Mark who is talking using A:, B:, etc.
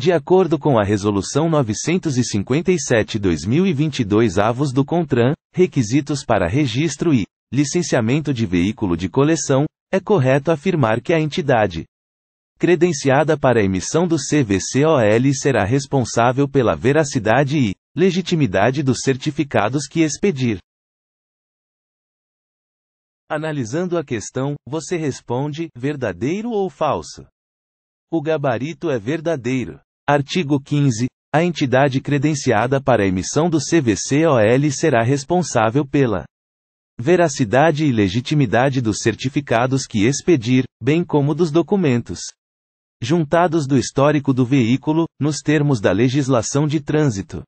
A: De acordo com a Resolução 957-2022 avos do CONTRAN, requisitos para registro e licenciamento de veículo de coleção, é correto afirmar que a entidade credenciada para emissão do CVCOL será responsável pela veracidade e legitimidade dos certificados que expedir. Analisando a questão, você responde verdadeiro ou falso? O gabarito é verdadeiro. Artigo 15. A entidade credenciada para a emissão do CVCOL será responsável pela veracidade e legitimidade dos certificados que expedir, bem como dos documentos juntados do histórico do veículo, nos termos da legislação de trânsito.